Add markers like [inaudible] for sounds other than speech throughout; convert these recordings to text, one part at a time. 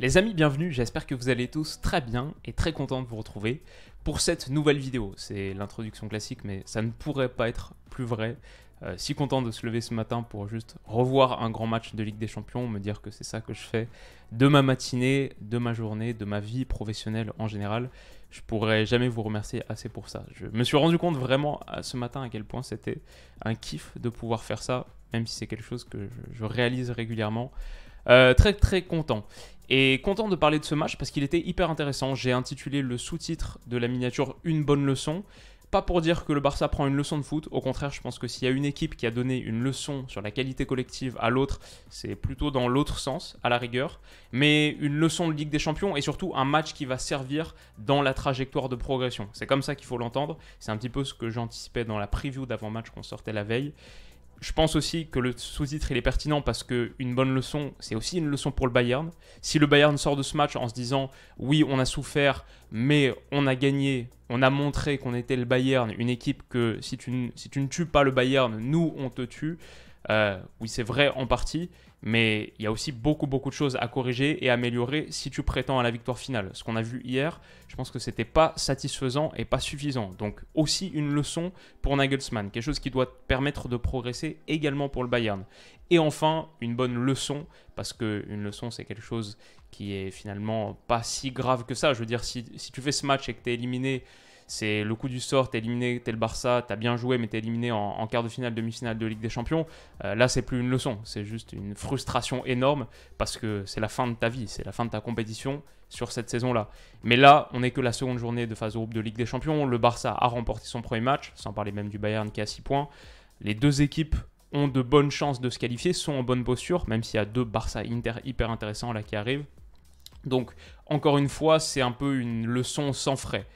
Les amis, bienvenue, j'espère que vous allez tous très bien et très content de vous retrouver pour cette nouvelle vidéo. C'est l'introduction classique, mais ça ne pourrait pas être plus vrai. Euh, si content de se lever ce matin pour juste revoir un grand match de Ligue des Champions, me dire que c'est ça que je fais de ma matinée, de ma journée, de ma vie professionnelle en général. Je pourrais jamais vous remercier assez pour ça. Je me suis rendu compte vraiment euh, ce matin à quel point c'était un kiff de pouvoir faire ça, même si c'est quelque chose que je, réalise régulièrement. Euh, très très content. Et content de parler de ce match parce qu'il était hyper intéressant. J'ai intitulé le sous-titre de la miniature Une bonne leçon. Pas pour dire que le Barça prend une leçon de foot, au contraire je pense que s'il y a une équipe qui a donné une leçon sur la qualité collective à l'autre, c'est plutôt dans l'autre sens, à la rigueur, mais une leçon de Ligue des Champions et surtout un match qui va servir dans la trajectoire de progression. C'est comme ça qu'il faut l'entendre, c'est un petit peu ce que j'anticipais dans la preview d'avant-match qu'on sortait la veille, je pense aussi que le sous-titre il est pertinent parce que une bonne leçon, c'est aussi une leçon pour le Bayern. Si le Bayern sort de ce match en se disant oui, on a souffert, mais on a gagné, on a montré qu'on était le Bayern, une équipe que si tu, ne tues pas le Bayern, nous on te tue. Euh, oui, c'est vrai en partie. Mais il y a aussi beaucoup, beaucoup de choses à corriger et améliorer si tu prétends à la victoire finale. Ce qu'on a vu hier, je pense que ce n'était pas satisfaisant et pas suffisant. Donc aussi une leçon pour Nagelsmann, quelque chose qui doit permettre de progresser également pour le Bayern. Et enfin, une bonne leçon, parce qu'une leçon, c'est quelque chose qui est finalement pas si grave que ça. Je veux dire, si, si tu fais ce match et que tu es éliminé c'est le coup du sort, t'es éliminé, t'es le Barça, t'as bien joué, mais t'es éliminé en, quart de finale, demi-finale de Ligue des Champions. Euh, là, c'est plus une leçon, c'est juste une frustration énorme parce que c'est la fin de ta vie, c'est la fin de ta compétition sur cette saison-là. Mais là, on n'est que la seconde journée de phase groupe de Ligue des Champions. Le Barça a remporté son premier match, sans parler même du Bayern qui a 6 points. Les deux équipes ont de bonnes chances de se qualifier, sont en bonne posture, même s'il y a deux Barça Inter hyper intéressants là qui arrivent. Donc, encore une fois, c'est un peu une leçon sans frais.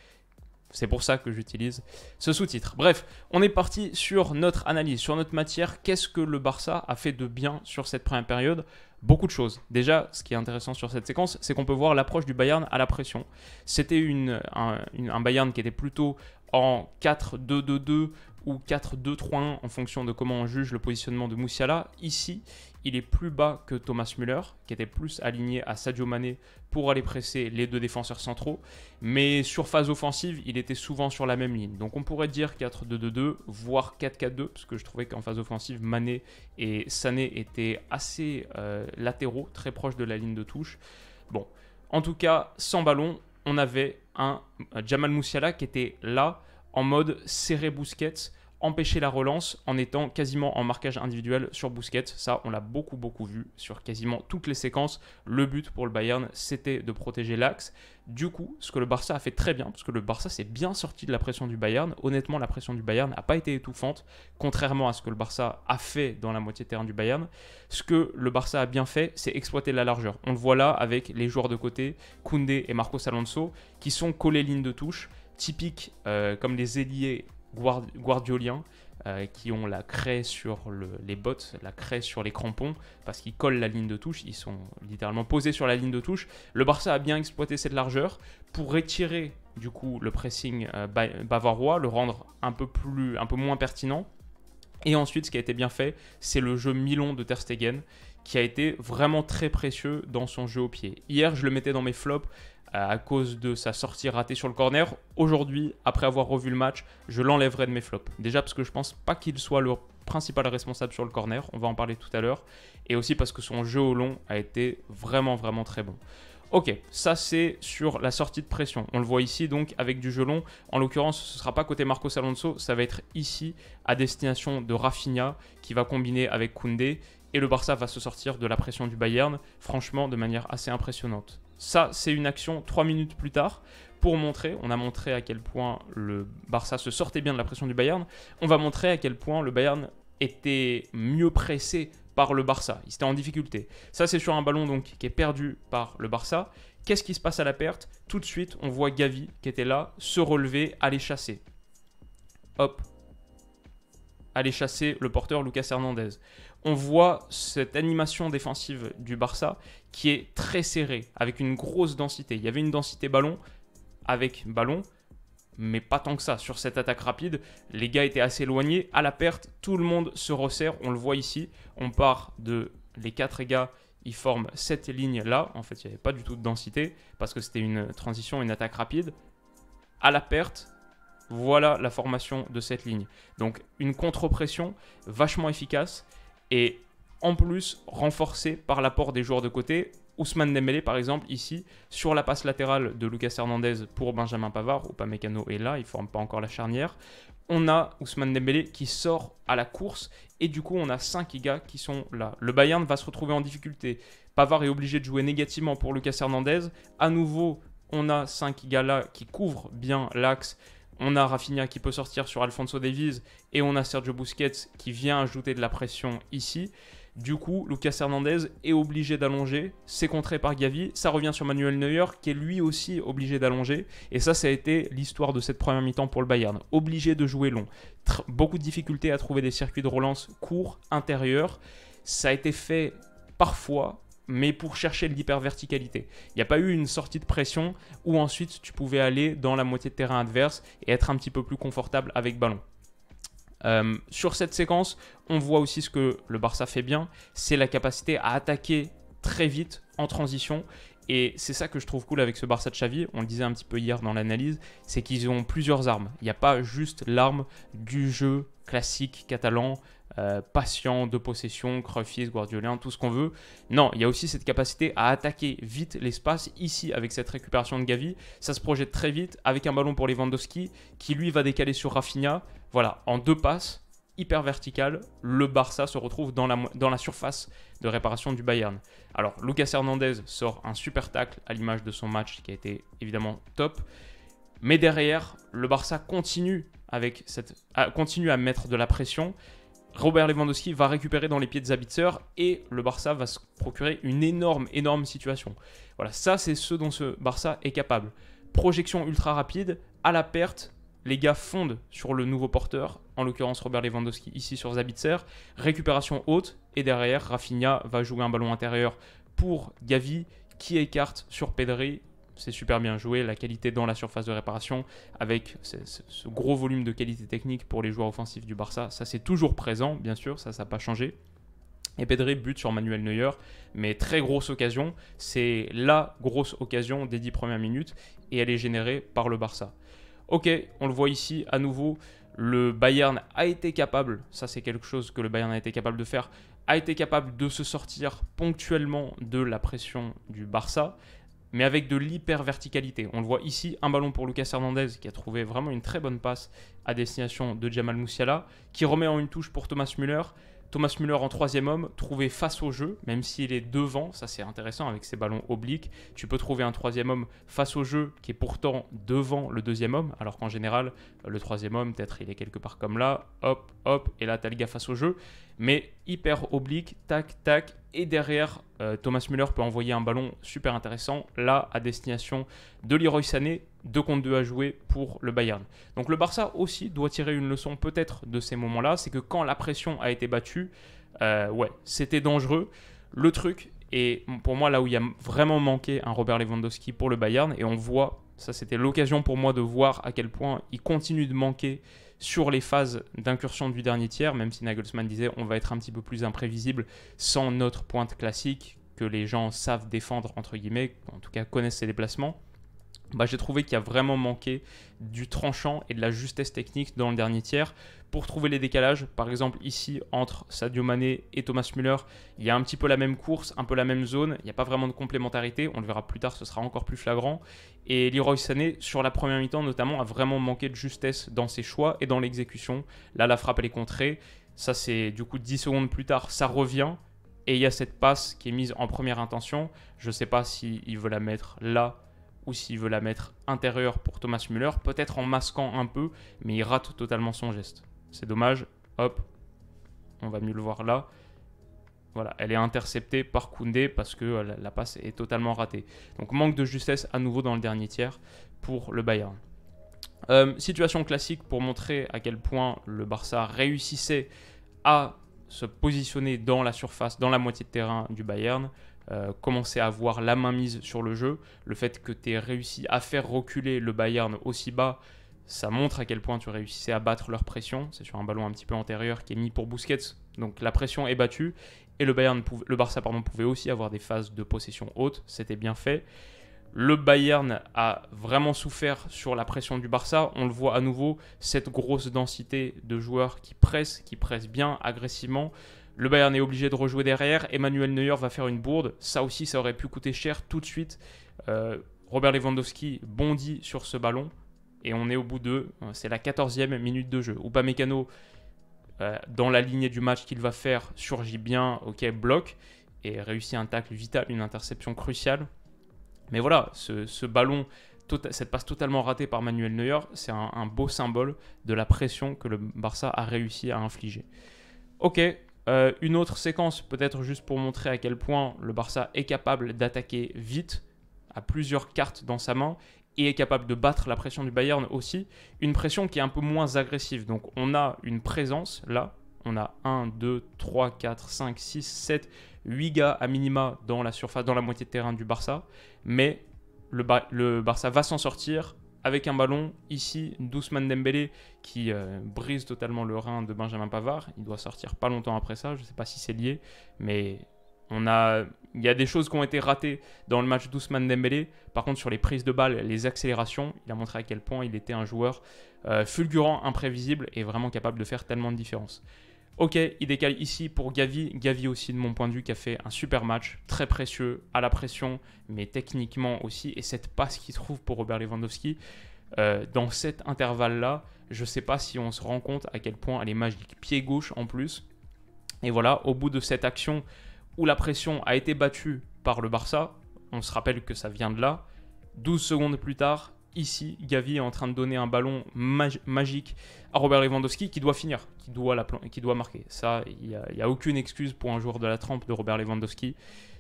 C'est pour ça que j'utilise ce sous-titre. Bref, on est parti sur notre analyse, sur notre matière. Qu'est-ce que le Barça a fait de bien sur cette première période Beaucoup de choses. Déjà, ce qui est intéressant sur cette séquence, c'est qu'on peut voir l'approche du Bayern à la pression. C'était un, un Bayern qui était plutôt en 4-2-2-2 ou 4-2-3-1 en fonction de comment on juge le positionnement de Moussiala. Ici, il est plus bas que Thomas Müller, qui était plus aligné à Sadio Mané pour aller presser les deux défenseurs centraux. Mais sur phase offensive, il était souvent sur la même ligne. Donc on pourrait dire 4-2-2-2, voire 4-4-2, parce que je trouvais qu'en phase offensive, Mané et Sané étaient assez euh, latéraux, très proches de la ligne de touche. Bon, en tout cas, sans ballon, on avait un euh, Jamal Moussiala qui était là en mode serrer Busquets, empêcher la relance en étant quasiment en marquage individuel sur Busquets. Ça, on l'a beaucoup, beaucoup vu sur quasiment toutes les séquences. Le but pour le Bayern, c'était de protéger l'axe. Du coup, ce que le Barça a fait très bien, parce que le Barça s'est bien sorti de la pression du Bayern. Honnêtement, la pression du Bayern n'a pas été étouffante, contrairement à ce que le Barça a fait dans la moitié terrain du Bayern. Ce que le Barça a bien fait, c'est exploiter la largeur. On le voit là avec les joueurs de côté, Koundé et Marcos Alonso, qui sont collés ligne de touche Typique euh, comme les ailiers guardioliens euh, qui ont la craie sur les bottes, la craie sur les crampons, parce qu'ils collent la ligne de touche, ils sont littéralement posés sur la ligne de touche. Le Barça a bien exploité cette largeur pour retirer du coup le pressing euh, bavarois, le rendre un peu, plus, un peu moins pertinent. Et ensuite, ce qui a été bien fait, c'est le jeu Milon de Ter Stegen qui a été vraiment très précieux dans son jeu au pied. Hier, je le mettais dans mes flops euh, à cause de sa sortie ratée sur le corner. Aujourd'hui, après avoir revu le match, je l'enlèverai de mes flops. Déjà parce que je pense pas qu'il soit le principal responsable sur le corner, on va en parler tout à l'heure, et aussi parce que son jeu au long a été vraiment vraiment très bon. Ok, ça c'est sur la sortie de pression. On le voit ici donc avec du jeu long. En l'occurrence, ce ne sera pas côté Marcos Alonso, ça va être ici à destination de Rafinha qui va combiner avec Koundé et le Barça va se sortir de la pression du Bayern, franchement de manière assez impressionnante. Ça, c'est une action 3 minutes plus tard pour montrer, on a montré à quel point le Barça se sortait bien de la pression du Bayern, on va montrer à quel point le Bayern était mieux pressé par le Barça, il était en difficulté. Ça, c'est sur un ballon donc qui est perdu par le Barça. Qu'est-ce qui se passe à la perte Tout de suite, on voit Gavi, qui était là, se relever, aller chasser. Hop, aller chasser le porteur Lucas Hernandez. On voit cette animation défensive du Barça qui est très serrée, avec une grosse densité. Il y avait une densité ballon avec ballon, mais pas tant que ça. Sur cette attaque rapide, les gars étaient assez éloignés. À la perte, tout le monde se resserre. On le voit ici. On part de les quatre gars ils forment cette ligne là. En fait, il n'y avait pas du tout de densité parce que c'était une transition, une attaque rapide. À la perte, voilà la formation de cette ligne. Donc une contre-pression vachement efficace et en plus renforcée par l'apport des joueurs de côté. Ousmane Dembélé par exemple ici sur la passe latérale de Lucas Hernandez pour Benjamin Pavard, Pamekano est là, il forme pas encore la charnière. On a Ousmane Dembélé qui sort à la course et du coup on a 5 gars qui sont là. Le Bayern va se retrouver en difficulté. Pavard est obligé de jouer négativement pour Lucas Hernandez. À nouveau, on a 5 gars là qui couvrent bien l'axe on a Rafinha qui peut sortir sur Alfonso Davies et on a Sergio Busquets qui vient ajouter de la pression ici. Du coup, Lucas Hernandez est obligé d'allonger, c'est contré par Gavi, ça revient sur Manuel Neuer qui est lui aussi obligé d'allonger, et ça, ça a été l'histoire de cette première mi-temps pour le Bayern. Obligé de jouer long, beaucoup de difficultés à trouver des circuits de relance courts, intérieurs, ça a été fait parfois mais pour chercher verticalité. Il n'y a pas eu une sortie de pression où ensuite tu pouvais aller dans la moitié de terrain adverse et être un petit peu plus confortable avec ballon. Euh, sur cette séquence, on voit aussi ce que le Barça fait bien, c'est la capacité à attaquer très vite en transition. Et c'est ça que je trouve cool avec ce Barça de Xavi, on le disait un petit peu hier dans l'analyse, c'est qu'ils ont plusieurs armes. Il n'y a pas juste l'arme du jeu classique catalan euh, patient, de possession, Cruyff, Guardiolien, tout ce qu'on veut. Non, il y a aussi cette capacité à attaquer vite l'espace. Ici, avec cette récupération de Gavi, ça se projette très vite avec un ballon pour Lewandowski qui lui va décaler sur Rafinha. Voilà, en deux passes, hyper vertical, le Barça se retrouve dans la, dans la surface de réparation du Bayern. Alors, Lucas Hernandez sort un super tacle à l'image de son match qui a été évidemment top. Mais derrière, le Barça continue, avec cette, continue à mettre de la pression Robert Lewandowski va récupérer dans les pieds de Zabitzer et le Barça va se procurer une énorme, énorme situation. Voilà, ça c'est ce dont ce Barça est capable. Projection ultra rapide, à la perte, les gars fondent sur le nouveau porteur, en l'occurrence Robert Lewandowski ici sur Zabitzer, récupération haute, et derrière Rafinha va jouer un ballon intérieur pour Gavi qui écarte sur Pedri c'est super bien joué, la qualité dans la surface de réparation, avec ce, gros volume de qualité technique pour les joueurs offensifs du Barça, ça c'est toujours présent, bien sûr, ça ça n'a pas changé. Et Pedri but sur Manuel Neuer, mais très grosse occasion, c'est la grosse occasion des 10 premières minutes, et elle est générée par le Barça. Ok, on le voit ici à nouveau, le Bayern a été capable, ça c'est quelque chose que le Bayern a été capable de faire, a été capable de se sortir ponctuellement de la pression du Barça mais avec de l'hyper verticalité. On le voit ici, un ballon pour Lucas Hernandez qui a trouvé vraiment une très bonne passe à destination de Jamal Moussiala, qui remet en une touche pour Thomas Müller. Thomas Müller en troisième homme, trouvé face au jeu, même s'il est devant, ça c'est intéressant avec ses ballons obliques, tu peux trouver un troisième homme face au jeu qui est pourtant devant le deuxième homme, alors qu'en général, le troisième homme, peut-être il est quelque part comme là, hop, hop, et là t'as le gars face au jeu, mais hyper oblique, tac, tac, et derrière, euh, Thomas Müller peut envoyer un ballon super intéressant, là, à destination de Leroy Sané, 2 contre 2 à jouer pour le Bayern. Donc le Barça aussi doit tirer une leçon peut-être de ces moments-là, c'est que quand la pression a été battue, euh, ouais, c'était dangereux. Le truc, et pour moi, là où il y a vraiment manqué un Robert Lewandowski pour le Bayern, et on voit, ça c'était l'occasion pour moi de voir à quel point il continue de manquer sur les phases d'incursion du dernier tiers, même si Nagelsmann disait on va être un petit peu plus imprévisible sans notre pointe classique que les gens savent défendre, entre guillemets, en tout cas connaissent ses déplacements. Bah, j'ai trouvé qu'il y a vraiment manqué du tranchant et de la justesse technique dans le dernier tiers. Pour trouver les décalages, par exemple ici entre Sadio Mané et Thomas Müller, il y a un petit peu la même course, un peu la même zone, il n'y a pas vraiment de complémentarité, on le verra plus tard, ce sera encore plus flagrant. Et Leroy Sané, sur la première mi-temps notamment, a vraiment manqué de justesse dans ses choix et dans l'exécution. Là, la frappe, elle est contrée. Ça, c'est du coup 10 secondes plus tard, ça revient. Et il y a cette passe qui est mise en première intention. Je ne sais pas s'il veut la mettre là ou s'il veut la mettre intérieure pour Thomas Müller, peut-être en masquant un peu, mais il rate totalement son geste. C'est dommage, hop, on va mieux le voir là. Voilà, elle est interceptée par Koundé parce que euh, la passe est totalement ratée. Donc manque de justesse à nouveau dans le dernier tiers pour le Bayern. Euh, situation classique pour montrer à quel point le Barça réussissait à se positionner dans la surface, dans la moitié de terrain du Bayern. Euh, commencer à avoir la main mise sur le jeu. Le fait que tu aies réussi à faire reculer le Bayern aussi bas, ça montre à quel point tu réussissais à battre leur pression. C'est sur un ballon un petit peu antérieur qui est mis pour Busquets. Donc la pression est battue. Et le, Bayern le Barça pardon, pouvait aussi avoir des phases de possession haute. C'était bien fait. Le Bayern a vraiment souffert sur la pression du Barça. On le voit à nouveau, cette grosse densité de joueurs qui pressent, qui pressent bien, agressivement. Le Bayern est obligé de rejouer derrière. Emmanuel Neuer va faire une bourde. Ça aussi, ça aurait pu coûter cher tout de suite. Euh, Robert Lewandowski bondit sur ce ballon. Et on est au bout de. Euh, c'est la 14e minute de jeu. pas euh, dans la lignée du match qu'il va faire, surgit bien. Ok, bloque. Et réussit un tacle vital, une interception cruciale. Mais voilà, ce, ballon tota, cette passe totalement ratée par Manuel Neuer, c'est un, un, beau symbole de la pression que le Barça a réussi à infliger. Ok, euh, une autre séquence, peut-être juste pour montrer à quel point le Barça est capable d'attaquer vite, à plusieurs cartes dans sa main, et est capable de battre la pression du Bayern aussi. Une pression qui est un peu moins agressive. Donc on a une présence là. On a 1, 2, 3, 4, 5, 6, 7, 8 gars à minima dans la surface, dans la moitié de terrain du Barça. Mais le Barça va s'en sortir avec un ballon ici Douceman Dembélé qui euh, brise totalement le rein de Benjamin Pavard. Il doit sortir pas longtemps après ça, je ne sais pas si c'est lié, mais on a, il y a des choses qui ont été ratées dans le match Doucement Dembélé. Par contre, sur les prises de balles, les accélérations, il a montré à quel point il était un joueur euh, fulgurant, imprévisible et vraiment capable de faire tellement de différence. Ok, il décale ici pour Gavi. Gavi aussi, de mon point de vue, qui a fait un super match, très précieux, à la pression, mais techniquement aussi. Et cette passe qu'il trouve pour Robert Lewandowski, euh, dans cet intervalle-là, je ne sais pas si on se rend compte à quel point elle est magique. Pied gauche en plus. Et voilà, au bout de cette action où la pression a été battue par le Barça, on se rappelle que ça vient de là, 12 secondes plus tard, ici, Gavi est en train de donner un ballon magique à Robert Lewandowski qui doit finir, qui doit, la qui doit marquer. Ça, il n'y a, aucune excuse pour un joueur de la trempe de Robert Lewandowski.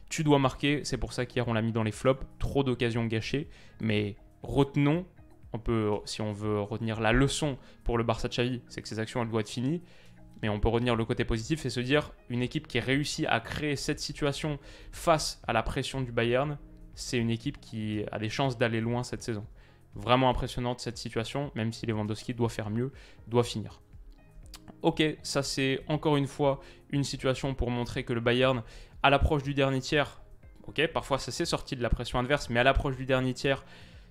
Tu dois marquer, c'est pour ça qu'hier on l'a mis dans les flops, trop d'occasions gâchées, mais retenons, on peut, si on veut retenir la leçon pour le Barça de Xavi, c'est que ses actions, elles doivent être finies, mais on peut retenir le côté positif et se dire, une équipe qui réussit à créer cette situation face à la pression du Bayern, c'est une équipe qui a des chances d'aller loin cette saison. Vraiment impressionnante cette situation, même si Lewandowski doit faire mieux, doit finir. Ok, ça c'est encore une fois une situation pour montrer que le Bayern, à l'approche du dernier tiers, ok, parfois ça s'est sorti de la pression adverse, mais à l'approche du dernier tiers,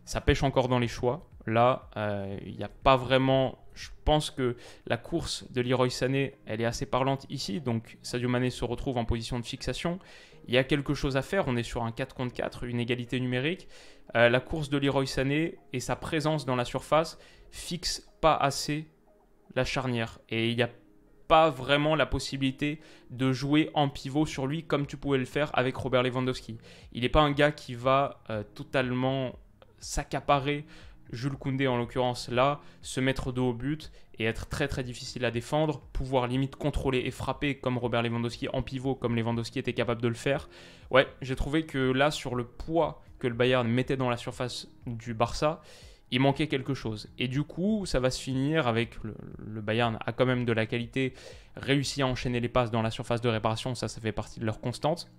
ça pêche encore dans les choix. Là, euh, il n'y a pas vraiment je pense que la course de Leroy Sané, elle est assez parlante ici, donc Sadio Mané se retrouve en position de fixation. Il y a quelque chose à faire, on est sur un 4 contre 4, une égalité numérique. Euh, la course de Leroy Sané et sa présence dans la surface fixe pas assez la charnière. Et il n'y a pas vraiment la possibilité de jouer en pivot sur lui comme tu pouvais le faire avec Robert Lewandowski. Il n'est pas un gars qui va euh, totalement s'accaparer Jules Koundé en l'occurrence là, se mettre dos au but et être très très difficile à défendre, pouvoir limite contrôler et frapper comme Robert Lewandowski en pivot, comme Lewandowski était capable de le faire. Ouais, j'ai trouvé que là, sur le poids que le Bayern mettait dans la surface du Barça, il manquait quelque chose. Et du coup, ça va se finir avec le, Bayern a quand même de la qualité, réussi à enchaîner les passes dans la surface de réparation, ça, ça fait partie de leur constante.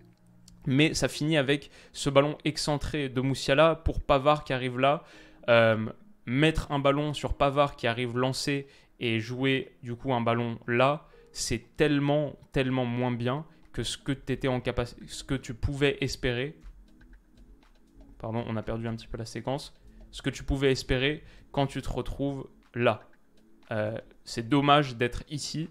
Mais ça finit avec ce ballon excentré de Moussiala pour Pavard qui arrive là, euh, mettre un ballon sur Pavard qui arrive lancé et jouer du coup un ballon là, c'est tellement, tellement moins bien que ce que, étais en ce que tu pouvais espérer. Pardon, on a perdu un petit peu la séquence. Ce que tu pouvais espérer quand tu te retrouves là. Euh, c'est dommage d'être ici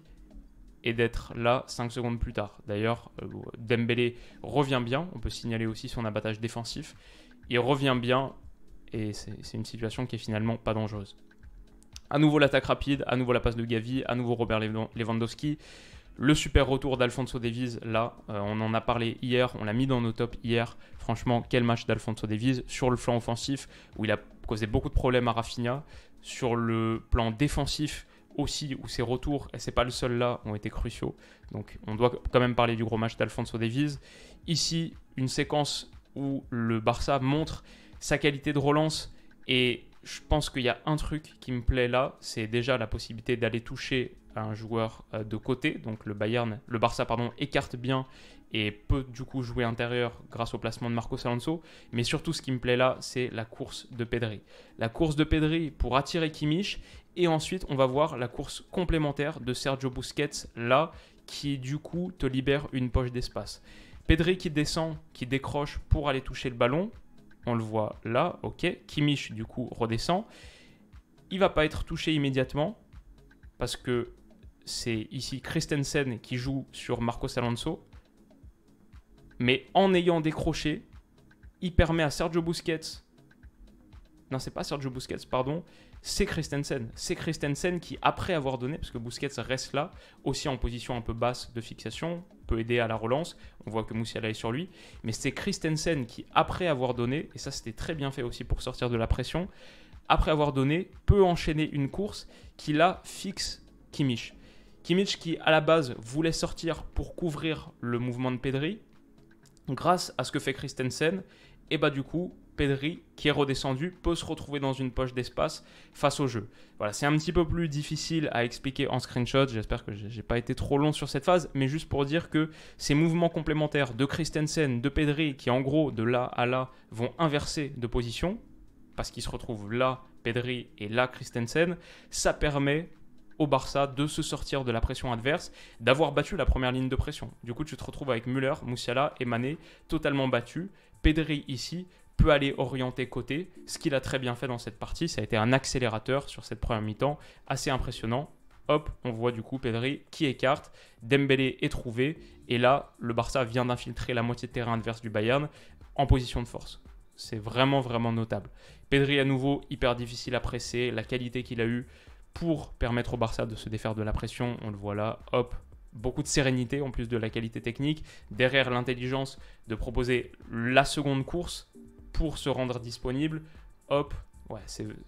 et d'être là 5 secondes plus tard. D'ailleurs, euh, Dembélé revient bien. On peut signaler aussi son abattage défensif. Il revient bien et c'est une situation qui est finalement pas dangereuse. À nouveau l'attaque rapide, à nouveau la passe de Gavi, à nouveau Robert Lewandowski. Le super retour d'Alfonso Davies, là, euh, on en a parlé hier, on l'a mis dans nos tops hier. Franchement, quel match d'Alfonso Davies sur le flanc offensif où il a causé beaucoup de problèmes à Rafinha, sur le plan défensif aussi où ses retours, et c'est pas le seul là, ont été cruciaux. Donc on doit quand même parler du gros match d'Alfonso Davies. Ici, une séquence où le Barça montre sa qualité de relance et je pense qu'il y a un truc qui me plaît là, c'est déjà la possibilité d'aller toucher un joueur euh, de côté. Donc le Bayern, le Barça pardon, écarte bien et peut du coup jouer intérieur grâce au placement de Marcos Alonso. Mais surtout, ce qui me plaît là, c'est la course de Pedri. La course de Pedri pour attirer Kimmich. Et ensuite, on va voir la course complémentaire de Sergio Busquets là, qui du coup te libère une poche d'espace. Pedri qui descend, qui décroche pour aller toucher le ballon, on le voit là, ok. Kimmich, du coup, redescend. Il va pas être touché immédiatement parce que c'est ici Christensen qui joue sur Marcos Alonso. Mais en ayant décroché, il permet à Sergio Busquets. Non, c'est pas Sergio Busquets, pardon. C'est Christensen. C'est Christensen qui, après avoir donné, parce que Busquets reste là, aussi en position un peu basse de fixation, aider à la relance. On voit que Moussiala est sur lui. Mais c'est Christensen qui, après avoir donné, et ça c'était très bien fait aussi pour sortir de la pression, après avoir donné, peut enchaîner une course qui la fixe Kimmich. Kimmich qui, à la base, voulait sortir pour couvrir le mouvement de Pedri. Grâce à ce que fait Christensen, et bah du coup, Pedri, qui est redescendu, peut se retrouver dans une poche d'espace face au jeu. Voilà, c'est un petit peu plus difficile à expliquer en screenshot. J'espère que j'ai pas été trop long sur cette phase, mais juste pour dire que ces mouvements complémentaires de Christensen, de Pedri, qui en gros de là à là vont inverser de position, parce qu'ils se retrouvent là, Pedri et là, Christensen, ça permet au Barça de se sortir de la pression adverse, d'avoir battu la première ligne de pression. Du coup, tu te retrouves avec Müller, Moussiala et Mané totalement battus. Pedri ici, peut aller orienter côté, ce qu'il a très bien fait dans cette partie. Ça a été un accélérateur sur cette première mi-temps, assez impressionnant. Hop, on voit du coup Pedri qui écarte, Dembélé est trouvé, et là, le Barça vient d'infiltrer la moitié de terrain adverse du Bayern en position de force. C'est vraiment, vraiment notable. Pedri à nouveau, hyper difficile à presser, la qualité qu'il a eue pour permettre au Barça de se défaire de la pression, on le voit là, hop, beaucoup de sérénité en plus de la qualité technique, derrière l'intelligence de proposer la seconde course pour se rendre disponible. Hop, ouais,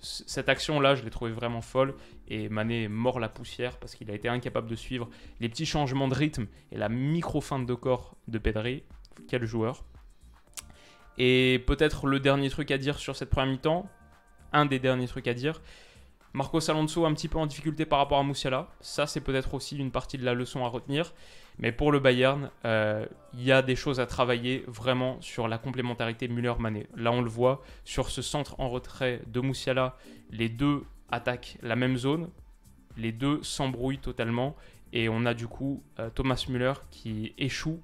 cette action-là, je l'ai trouvé vraiment folle. Et Mané est mort la poussière parce qu'il a été incapable de suivre les petits changements de rythme et la micro-feinte de corps de Pedri. Quel joueur. Et peut-être le dernier truc à dire sur cette première mi-temps, un des derniers trucs à dire, Marcos Alonso un petit peu en difficulté par rapport à Moussiala. Ça, c'est peut-être aussi une partie de la leçon à retenir. Mais pour le Bayern, euh, il y a des choses à travailler vraiment sur la complémentarité Müller-Mané. Là, on le voit sur ce centre en retrait de Moussiala, les deux attaquent la même zone, les deux s'embrouillent totalement et on a du coup euh, Thomas Müller qui échoue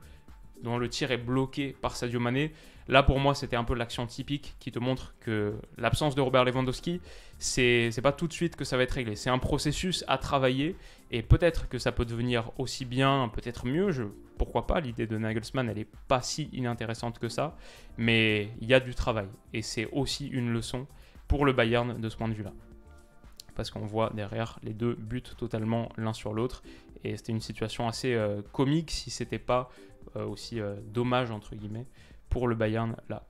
dont le tir est bloqué par Sadio Mané. Là, pour moi, c'était un peu l'action typique qui te montre que l'absence de Robert Lewandowski, c'est pas tout de suite que ça va être réglé. C'est un processus à travailler et peut-être que ça peut devenir aussi bien, peut-être mieux. Je, pourquoi pas L'idée de Nagelsmann, elle n'est pas si inintéressante que ça, mais il y a du travail et c'est aussi une leçon pour le Bayern de ce point de vue-là. Parce qu'on voit derrière les deux buts totalement l'un sur l'autre. Et c'était une situation assez euh, comique si c'était pas euh, aussi euh, dommage, entre guillemets, pour le Bayern là.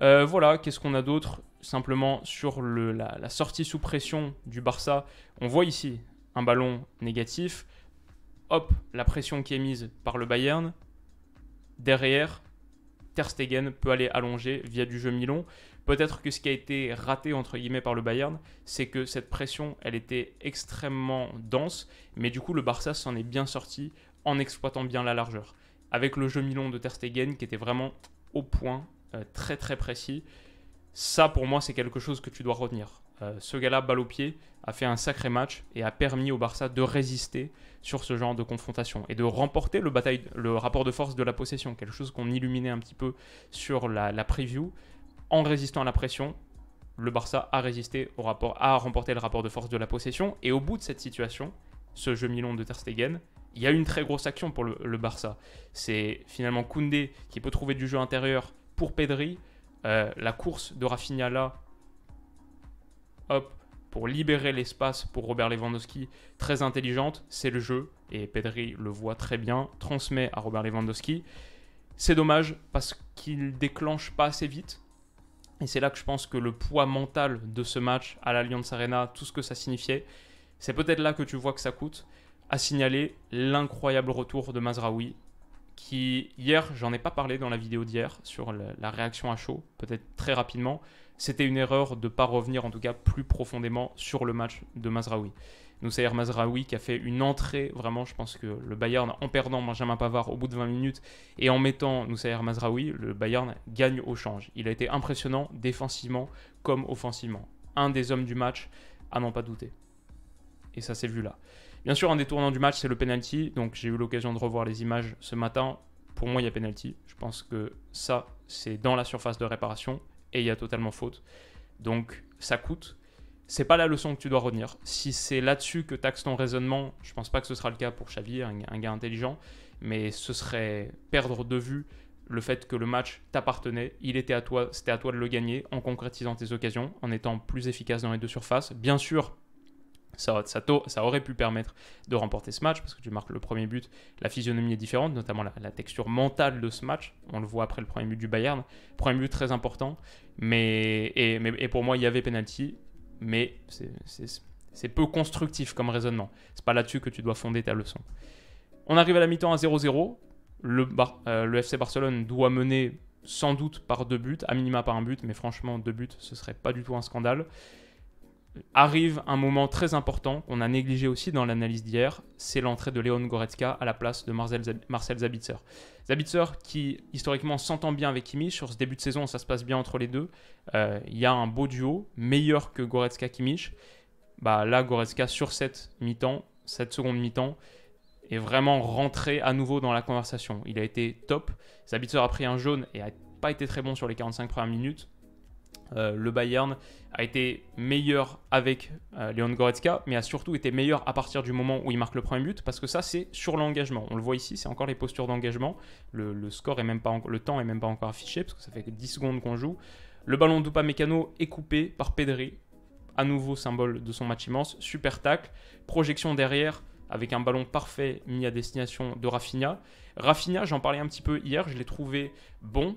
Euh, voilà, qu'est-ce qu'on a d'autre Simplement sur la, sortie sous pression du Barça, on voit ici un ballon négatif. Hop, la pression qui est mise par le Bayern. Derrière, Ter Stegen peut aller allonger via du jeu Milon. Peut-être que ce qui a été raté entre guillemets par le Bayern, c'est que cette pression, elle était extrêmement dense, mais du coup le Barça s'en est bien sorti en exploitant bien la largeur avec le jeu Milon de Ter Stegen qui était vraiment au point, euh, très très précis. Ça pour moi c'est quelque chose que tu dois retenir. Euh, ce gars-là, balle au pied, a fait un sacré match et a permis au Barça de résister sur ce genre de confrontation et de remporter le, rapport de force de la possession, quelque chose qu'on illuminait un petit peu sur la, la preview. En résistant à la pression, le Barça a résisté au rapport, a remporté le rapport de force de la possession. Et au bout de cette situation, ce jeu Milon de Ter Stegen, il y a une très grosse action pour le, Barça. C'est finalement Koundé qui peut trouver du jeu intérieur pour Pedri. Euh, la course de Rafinha là, hop, pour libérer l'espace pour Robert Lewandowski, très intelligente, c'est le jeu. Et Pedri le voit très bien, transmet à Robert Lewandowski. C'est dommage parce qu'il déclenche pas assez vite. Et c'est là que je pense que le poids mental de ce match à l'Alliance Arena, tout ce que ça signifiait, c'est peut-être là que tu vois que ça coûte à signaler l'incroyable retour de Mazraoui, qui hier, j'en ai pas parlé dans la vidéo d'hier sur la, réaction à chaud, peut-être très rapidement, c'était une erreur de ne pas revenir en tout cas plus profondément sur le match de Mazraoui. Noussaïr Mazraoui qui a fait une entrée, vraiment je pense que le Bayern, en perdant Benjamin Pavard au bout de 20 minutes et en mettant nous Noussaïr Mazraoui, le Bayern gagne au change. Il a été impressionnant défensivement comme offensivement. Un des hommes du match, à n'en pas douter. Et ça s'est vu là. Bien sûr, un détournant du match, c'est le penalty. Donc j'ai eu l'occasion de revoir les images ce matin. Pour moi, il y a penalty. Je pense que ça, c'est dans la surface de réparation et il y a totalement faute. Donc ça coûte. C'est pas la leçon que tu dois retenir. Si c'est là-dessus que taxe ton raisonnement, je pense pas que ce sera le cas pour Xavier, un gars intelligent, mais ce serait perdre de vue le fait que le match t'appartenait, il était à toi, c'était à toi de le gagner en concrétisant tes occasions, en étant plus efficace dans les deux surfaces. Bien sûr, ça, aurait pu permettre de remporter ce match parce que tu marques le premier but. La physionomie est différente, notamment la, texture mentale de ce match. On le voit après le premier but du Bayern. Premier but très important, mais et, pour moi il y avait penalty, mais c'est peu constructif comme raisonnement. C'est pas là-dessus que tu dois fonder ta leçon. On arrive à la mi-temps à 0-0. Le, euh, le FC Barcelone doit mener sans doute par deux buts, à minima par un but, mais franchement deux buts ce serait pas du tout un scandale arrive un moment très important qu'on a négligé aussi dans l'analyse d'hier, c'est l'entrée de Leon Goretzka à la place de Marcel, Zabitzer. Zabitzer qui historiquement s'entend bien avec Kimmich, sur ce début de saison ça se passe bien entre les deux, euh, il y a un beau duo, meilleur que Goretzka-Kimmich. Bah, là Goretzka sur cette mi-temps, cette seconde mi-temps, est vraiment rentré à nouveau dans la conversation. Il a été top, Zabitzer a pris un jaune et a pas été très bon sur les 45 premières minutes, euh, le Bayern a été meilleur avec euh, Leon Goretzka, mais a surtout été meilleur à partir du moment où il marque le premier but, parce que ça, c'est sur l'engagement. On le voit ici, c'est encore les postures d'engagement. Le, score est même pas, le temps est même pas encore affiché, parce que ça fait 10 secondes qu'on joue. Le ballon d'Upa Mécano est coupé par Pedri, à nouveau symbole de son match immense. Super tacle, projection derrière avec un ballon parfait mis à destination de Rafinha. Rafinha, j'en parlais un petit peu hier, je l'ai trouvé bon.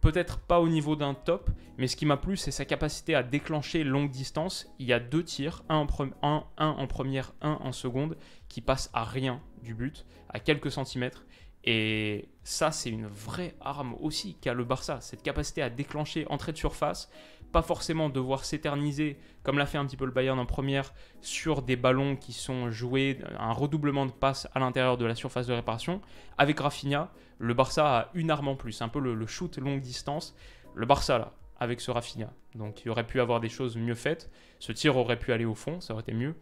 Peut-être pas au niveau d'un top, mais ce qui m'a plu, c'est sa capacité à déclencher longue distance. Il y a deux tirs, un en, première, un en seconde, qui passent à rien du but, à quelques centimètres. Et ça, c'est une vraie arme aussi qu'a le Barça, cette capacité à déclencher entrée de surface, pas forcément devoir s'éterniser, comme l'a fait un petit peu le Bayern en première, sur des ballons qui sont joués, un redoublement de passes à l'intérieur de la surface de réparation. Avec Rafinha, le Barça a une arme en plus, un peu le, shoot longue distance. Le Barça, là, avec ce Rafinha. Donc il aurait pu avoir des choses mieux faites. Ce tir aurait pu aller au fond, ça aurait été mieux.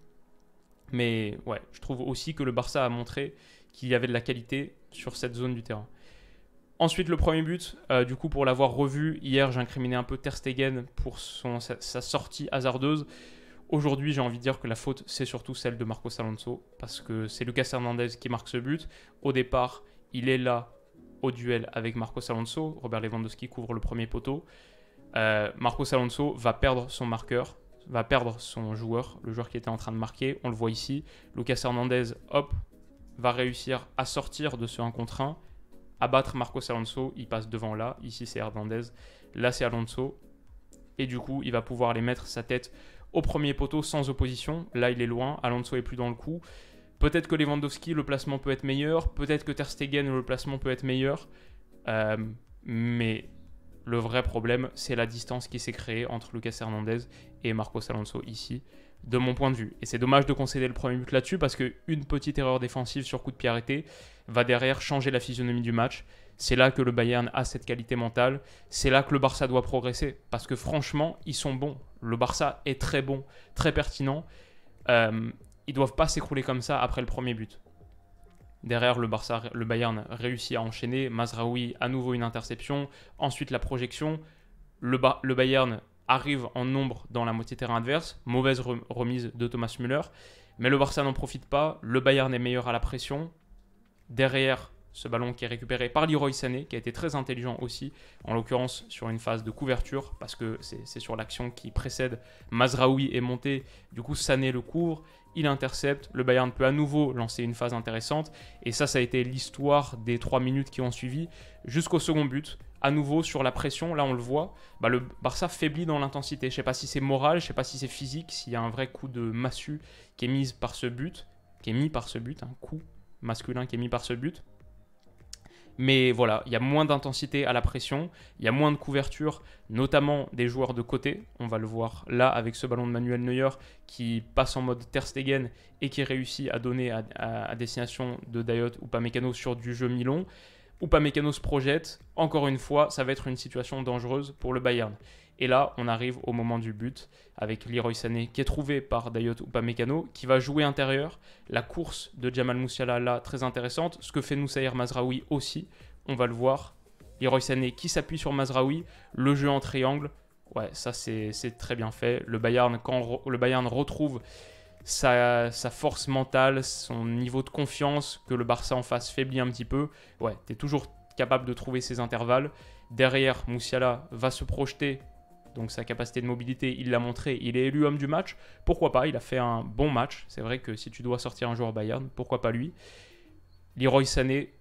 Mais ouais, je trouve aussi que le Barça a montré qu'il y avait de la qualité sur cette zone du terrain. Ensuite, le premier but, euh, du coup, pour l'avoir revu, hier, j'incriminais un peu Ter Stegen pour son, sa, sortie hasardeuse. Aujourd'hui, j'ai envie de dire que la faute, c'est surtout celle de Marcos Alonso, parce que c'est Lucas Hernandez qui marque ce but. Au départ, il est là au duel avec Marcos Alonso. Robert Lewandowski couvre le premier poteau. Marco euh, Marcos Alonso va perdre son marqueur, va perdre son joueur, le joueur qui était en train de marquer. On le voit ici. Lucas Hernandez, hop, va réussir à sortir de ce 1 contre 1 abattre Marcos Alonso. Il passe devant là. Ici, c'est Hernandez. Là, c'est Alonso. Et du coup, il va pouvoir les mettre sa tête au premier poteau sans opposition. Là, il est loin. Alonso est plus dans le coup. Peut-être que Lewandowski, le placement peut être meilleur. Peut-être que Ter Stegen, le placement peut être meilleur. Euh, mais le vrai problème, c'est la distance qui s'est créée entre Lucas Hernandez et Marcos Alonso ici de mon point de vue. Et c'est dommage de concéder le premier but là-dessus parce qu'une petite erreur défensive sur coup de pied arrêté va derrière changer la physionomie du match. C'est là que le Bayern a cette qualité mentale. C'est là que le Barça doit progresser parce que franchement, ils sont bons. Le Barça est très bon, très pertinent. Euh, ils doivent pas s'écrouler comme ça après le premier but. Derrière, le, Barça, le Bayern réussit à enchaîner. Mazraoui, à nouveau une interception. Ensuite, la projection. le Bayern arrive en nombre dans la moitié terrain adverse. Mauvaise remise de Thomas Müller. Mais le Barça n'en profite pas. Le Bayern est meilleur à la pression. Derrière, ce ballon qui est récupéré par Leroy Sané, qui a été très intelligent aussi, en l'occurrence sur une phase de couverture, parce que c'est sur l'action qui précède. Mazraoui est monté, du coup Sané le court il intercepte, le Bayern peut à nouveau lancer une phase intéressante, et ça, ça a été l'histoire des trois minutes qui ont suivi, jusqu'au second but, à nouveau sur la pression, là on le voit, bah, le Barça faiblit dans l'intensité. Je ne sais pas si c'est moral, je ne sais pas si c'est physique, s'il y a un vrai coup de massue qui est mis par ce but, qui est mis par ce but, un hein, coup masculin qui est mis par ce but. Mais voilà, il y a moins d'intensité à la pression, il y a moins de couverture, notamment des joueurs de côté. On va le voir là avec ce ballon de Manuel Neuer qui passe en mode Terstegen et qui réussit à donner à, destination de Dayot ou Pamecano sur du jeu Milon. Upamecano se projette, encore une fois, ça va être une situation dangereuse pour le Bayern. Et là, on arrive au moment du but avec Leroy Sané qui est trouvé par Dayot Upamecano qui va jouer intérieur. La course de Jamal Musiala là très intéressante, ce que fait Noussaïr Mazraoui aussi, on va le voir. Leroy Sané qui s'appuie sur Mazraoui, le jeu en triangle. Ouais, ça c'est très bien fait. Le Bayern quand le Bayern retrouve sa, force mentale, son niveau de confiance que le Barça en face faiblit un petit peu, ouais, tu es toujours capable de trouver ces intervalles. Derrière, Moussiala va se projeter, donc sa capacité de mobilité, il l'a montré, il est élu homme du match. Pourquoi pas Il a fait un bon match. C'est vrai que si tu dois sortir un joueur Bayern, pourquoi pas lui Leroy Sané,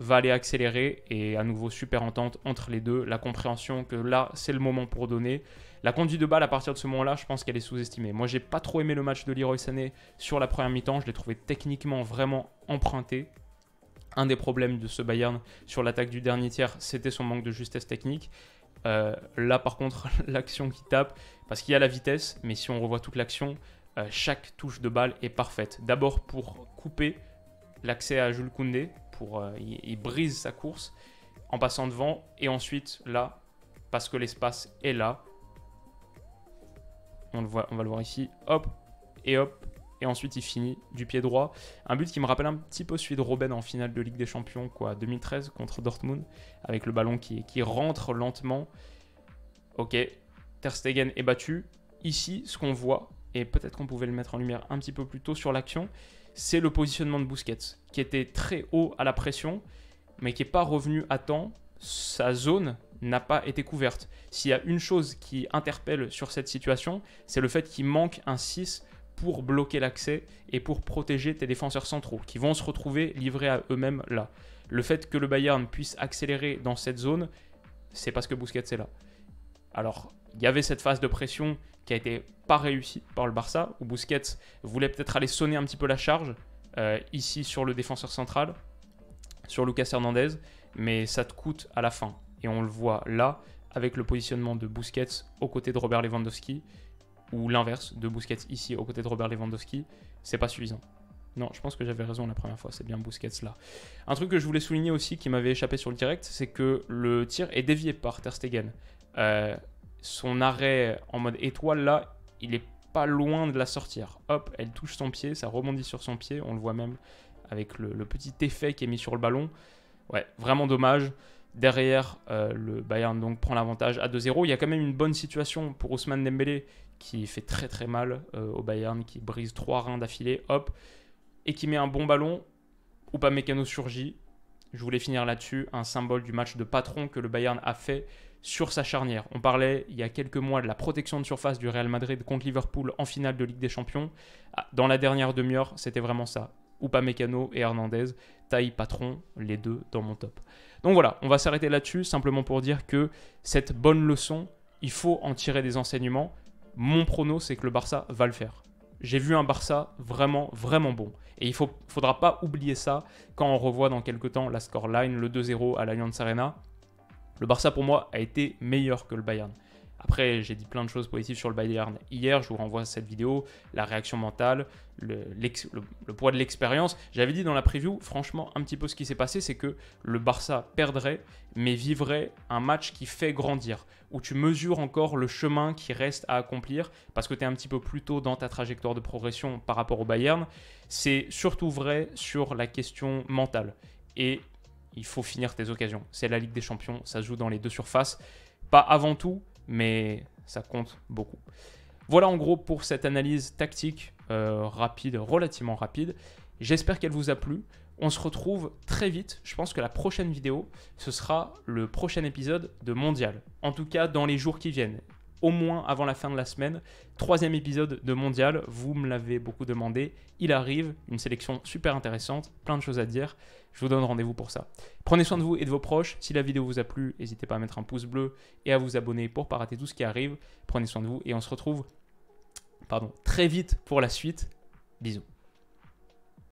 va aller accélérer et à nouveau super entente entre les deux, la compréhension que là c'est le moment pour donner la conduite de balle, à partir de ce moment-là, je pense qu'elle est sous-estimée. Moi, j'ai pas trop aimé le match de Leroy Sané sur la première mi-temps. Je l'ai trouvé techniquement vraiment emprunté. Un des problèmes de ce Bayern sur l'attaque du dernier tiers, c'était son manque de justesse technique. Euh, là, par contre, [laughs] l'action qui tape, parce qu'il y a la vitesse, mais si on revoit toute l'action, euh, chaque touche de balle est parfaite. D'abord pour couper l'accès à Jules Koundé, pour, euh, il, brise sa course en passant devant, et ensuite là, parce que l'espace est là, on, le voit, on va le voir ici. Hop, et hop, et ensuite il finit du pied droit. Un but qui me rappelle un petit peu celui de Robben en finale de Ligue des Champions, quoi, 2013 contre Dortmund, avec le ballon qui, qui rentre lentement. Ok, terstegen est battu. Ici, ce qu'on voit, et peut-être qu'on pouvait le mettre en lumière un petit peu plus tôt sur l'action, c'est le positionnement de Busquets, qui était très haut à la pression, mais qui n'est pas revenu à temps. Sa zone n'a pas été couverte. S'il y a une chose qui interpelle sur cette situation, c'est le fait qu'il manque un 6 pour bloquer l'accès et pour protéger tes défenseurs centraux, qui vont se retrouver livrés à eux-mêmes là. Le fait que le Bayern puisse accélérer dans cette zone, c'est parce que Busquets est là. Alors, il y avait cette phase de pression qui a été pas réussie par le Barça, où Busquets voulait peut-être aller sonner un petit peu la charge, euh, ici sur le défenseur central, sur Lucas Hernandez, mais ça te coûte à la fin. Et on le voit là avec le positionnement de Busquets aux côtés de Robert Lewandowski ou l'inverse de Busquets ici aux côtés de Robert Lewandowski, c'est pas suffisant. Non, je pense que j'avais raison la première fois, c'est bien Busquets là. Un truc que je voulais souligner aussi qui m'avait échappé sur le direct, c'est que le tir est dévié par Ter Stegen. Euh, son arrêt en mode étoile là, il est pas loin de la sortir. Hop, elle touche son pied, ça rebondit sur son pied, on le voit même avec le, le petit effet qui est mis sur le ballon. Ouais, vraiment dommage. Derrière, euh, le Bayern donc prend l'avantage à 2-0. Il y a quand même une bonne situation pour Ousmane Dembélé qui fait très très mal euh, au Bayern, qui brise trois reins d'affilée, hop, et qui met un bon ballon. ou pas Mécano surgit. Je voulais finir là-dessus, un symbole du match de patron que le Bayern a fait sur sa charnière. On parlait il y a quelques mois de la protection de surface du Real Madrid contre Liverpool en finale de Ligue des Champions. Ah, dans la dernière demi-heure, c'était vraiment ça. mécano et Hernandez, taille patron, les deux dans mon top. Donc voilà, on va s'arrêter là-dessus, simplement pour dire que cette bonne leçon, il faut en tirer des enseignements. Mon prono, c'est que le Barça va le faire. J'ai vu un Barça vraiment, vraiment bon. Et il ne faudra pas oublier ça quand on revoit dans quelques temps la scoreline, le 2-0 à l'Allianz Arena. Le Barça, pour moi, a été meilleur que le Bayern. Après, j'ai dit plein de choses positives sur le Bayern hier, je vous renvoie à cette vidéo, la réaction mentale, le, le, poids de l'expérience. J'avais dit dans la preview, franchement, un petit peu ce qui s'est passé, c'est que le Barça perdrait, mais vivrait un match qui fait grandir, où tu mesures encore le chemin qui reste à accomplir, parce que tu es un petit peu plus tôt dans ta trajectoire de progression par rapport au Bayern. C'est surtout vrai sur la question mentale. Et il faut finir tes occasions. C'est la Ligue des Champions, ça se joue dans les deux surfaces. Pas avant tout, mais ça compte beaucoup. Voilà en gros pour cette analyse tactique euh, rapide, relativement rapide. J'espère qu'elle vous a plu. On se retrouve très vite. Je pense que la prochaine vidéo, ce sera le prochain épisode de Mondial. En tout cas, dans les jours qui viennent. Au moins avant la fin de la semaine. Troisième épisode de Mondial. Vous me l'avez beaucoup demandé. Il arrive. Une sélection super intéressante. Plein de choses à dire. Je vous donne rendez-vous pour ça. Prenez soin de vous et de vos proches. Si la vidéo vous a plu, n'hésitez pas à mettre un pouce bleu et à vous abonner pour ne pas rater tout ce qui arrive. Prenez soin de vous et on se retrouve pardon, très vite pour la suite. Bisous.